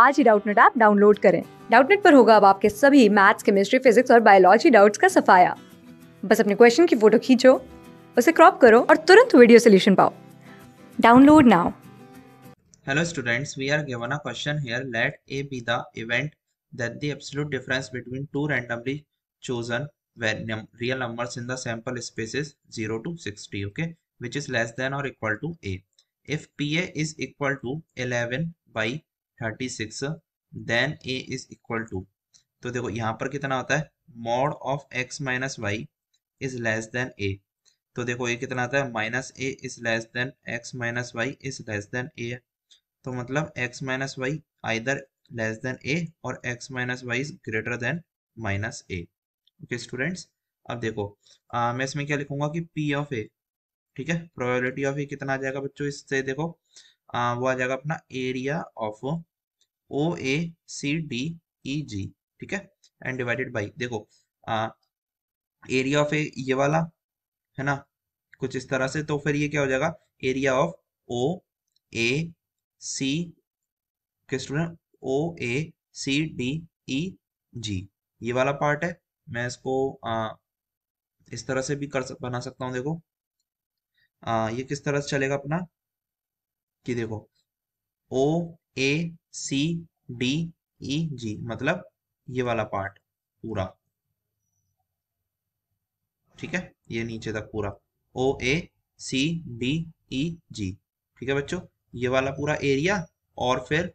आज ही Doubtnut app download करें डाउटनेट पर होगा अब आपके सभी मैथ्स केमिस्ट्री फिजिक्स और बायोलॉजी डाउट्स का सफाया बस अपने क्वेश्चन की फोटो खींचो उसे क्रॉप करो और तुरंत वीडियो सोल्यूशन पाओ download now Hello students, we are given a question here. Let A be the event that the absolute difference between two randomly chosen real numbers in the sample space is 0 to 60, okay, which is less than or equal to A. If PA is equal to 11 by thirty six then A is equal to तो देखो यहाँ पर कितना होता है mod of X minus Y is less than A तो देखो ये कितना आता है minus A is less than X minus Y is less than A तो मतलब X minus Y either less than A और X minus Y is greater than minus A okay students अब देखो आ, मैं इसमें क्या लिखूंगा कि पी ऑफ ए ठीक है प्रोबेबिलिटी ऑफ ए कितना आ जाएगा बच्चों इससे देखो आ, वो आ जाएगा अपना area of O A C D E G ठीक है एंड डिवाइडेड बाई देखो एरिया ऑफ ए ये वाला है ना कुछ इस तरह से तो फिर ये क्या हो जाएगा एरिया ऑफ ओ ए सी के student O A C D E जी ये वाला पार्ट है मैं इसको आ, इस तरह से भी कर सक, बना सकता हूं देखो आ, ये किस तरह से चलेगा अपना कि देखो ओ ए सी डी ई जी मतलब ये वाला पार्ट पूरा ठीक है ये नीचे तक पूरा ओ A C D E G ठीक है बच्चों ये वाला पूरा एरिया और फिर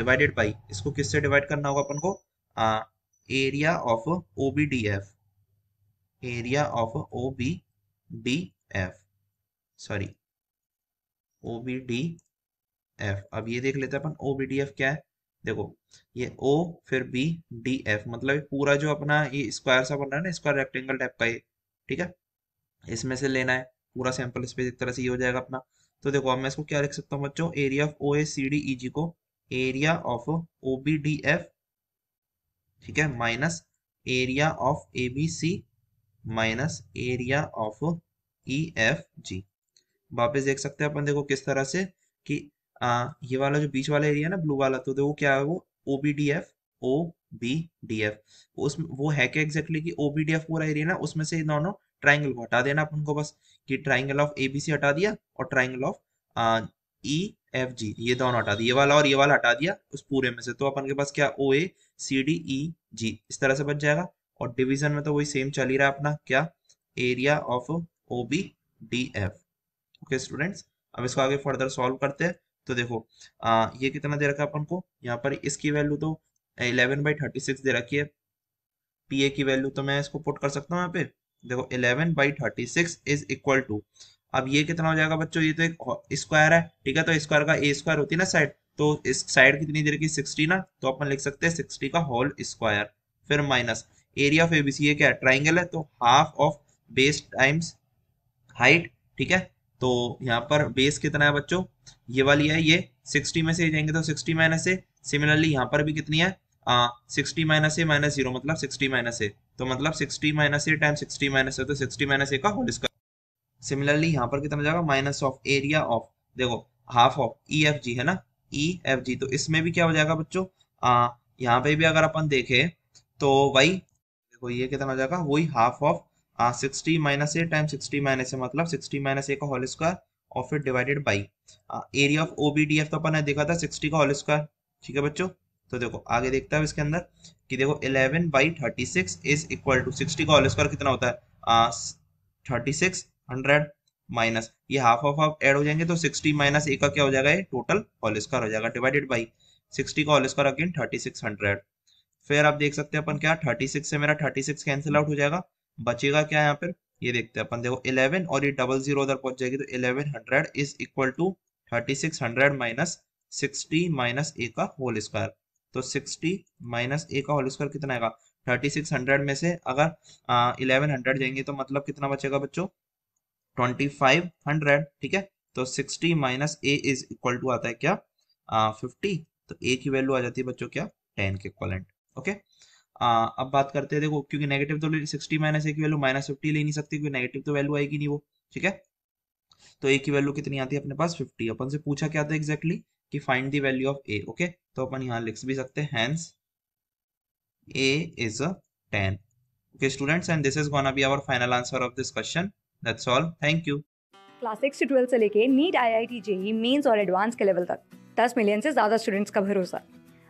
डिवाइडेड बाई इसको किससे डिवाइड करना होगा अपन को area of O B D F area of O B D F sorry O B D F अब ये देख लेते हैं अपन ओ बी डी एफ क्या है देखो ये ओ फिर बी डी एफ मतलब पूरा जो अपना ये स्क्वायर सा बन रहा है ना स्क्वायर रेक्टेंगल टाइप का ये ठीक है इसमें से लेना है पूरा सैंपल स्पेस एक तरह से ये हो जाएगा अपना तो देखो अब मैं इसको क्या लिख सकता हूँ बच्चों area of O A C D E G को area of O B D F ठीक है minus area of A B C minus area of E F G वापस देख सकते हैं अपन देखो किस तरह से कि आ, ये वाला जो बीच वाला एरिया ना ब्लू वाला तो वो क्या है वो O B D F O B D F उसमें वो है क्या एग्जैक्टली कि ओ बी डी एफ पूरा एरिया ना उसमें से दोनों ट्राइंगल को हटा देना अपन को बस कि triangle of A B C हटा दिया और triangle of E F G ये दोनों हटा दिया ये वाला और ये वाला हटा दिया उस पूरे में से तो अपन के पास क्या ओ ए सी डी ई जी इस तरह से बच जाएगा और डिवीजन में तो वही सेम चल ही रहा है अपना क्या area of O B D F okay students अब इसको आगे फर्दर सॉल्व करते हैं तो देखो आ, ये कितना दे रखा है अपन को यहाँ पर इसकी वैल्यू तो इलेवन बाई थर्टी सिक्स दे रखी है पी ए की वैल्यू तो मैं इसको पुट कर सकता हूँ यहाँ पे देखो eleven by thirty six is equal to अब ये कितना हो जाएगा बच्चों ये तो एक स्क्वायर है ठीक है तो स्क्वायर का ए स्क्वायर होती है ना साइड तो इस साइड कितनी देर की सिक्सटी ना तो अपन लिख सकते हैं सिक्सटी का होल स्क्वायर फिर माइनस एरिया ऑफ एबीसी क्या है ट्राइंगल है तो half of base times height ठीक है तो यहाँ पर बेस कितना है बच्चों ये वाली है ये 60 में से जाएंगे तो 60 माइनस ए सिमिलरली यहाँ पर भी कितनी है आ, 60 माइनस ए माइनस जीरो मतलब 60 माइनस ए तो मतलब 60 minus A time 60 minus A तो 60 माइनस ए का होल स्क्वायर सिमिलरली यहाँ पर कितना जाएगा माइनस ऑफ एरिया ऑफ देखो half of E F G है ना ई एफ जी तो इसमें भी क्या हो जाएगा बच्चों यहाँ पे भी अगर अपन देखे तो वही देखो ये कितना जाएगा वही half of sixty minus A time sixty minus A मतलब सिक्सटी माइनस ए का होल स्क्वायर और फिर divided by area of O तो अपन ने देखा था सिक्सटी का होल स्क्वायर ठीक है बच्चों तो देखो आगे देखता है इसके अंदर कि देखो eleven by thirty six is equal to sixty का होल स्क्वायर कितना होता है थर्टी सिक्स हंड्रेड माइनस ये हाफ ऑफ हाफ एड हो जाएंगे तो सिक्सटी माइनस ए का क्या हो जाएगा ये टोटल होल स्क्वायर हो जाएगा डिवाइडेड बाई सिक्सटी का whole square again thirty six hundred फिर आप देख सकते हैं अपन क्या थर्टी सिक्स से मेरा थर्टी सिक्स कैंसिल आउट हो जाएगा बचेगा क्या यहाँ पर ये देखते हैं अपन देखो 11 और ये डबल जीरो उधर पहुंच जाएगी तो 1100 is equal to 3600 minus 60 minus A का होल स्क्वायर तो 60 माइनस ए का होल स्क्वायर कितना आएगा 3600 में से अगर आ, 1100 जाएंगे तो मतलब कितना बचेगा बच्चों 2500 ठीक है तो 60 minus A is equal to आता है क्या फिफ्टी 50 तो ए की वैल्यू आ जाती है बच्चों क्या टेन के इक्वलेंट ओके आ, अब बात करते हैं देखो क्योंकि नेगेटिव तो सिक्सटी माइनस ए की वैल्यू माइनस फिफ्टी ले नहीं सकती क्योंकि नेगेटिव तो वैल्यू आएगी नहीं वो ठीक है तो ए की वैल्यू कितनी आती है अपने पास फिफ्टी अपन से पूछा क्या था एग्जैक्टली कि find the value of A okay तो अपन यहाँ लिख भी सकते हैं A is a ten okay students and this is gonna be our final answer of this question that's all thank you class six से ट्वेल्थ से लेके NEET I I T JEE mains और एडवांस के level तक दस million से ज्यादा students का भरोसा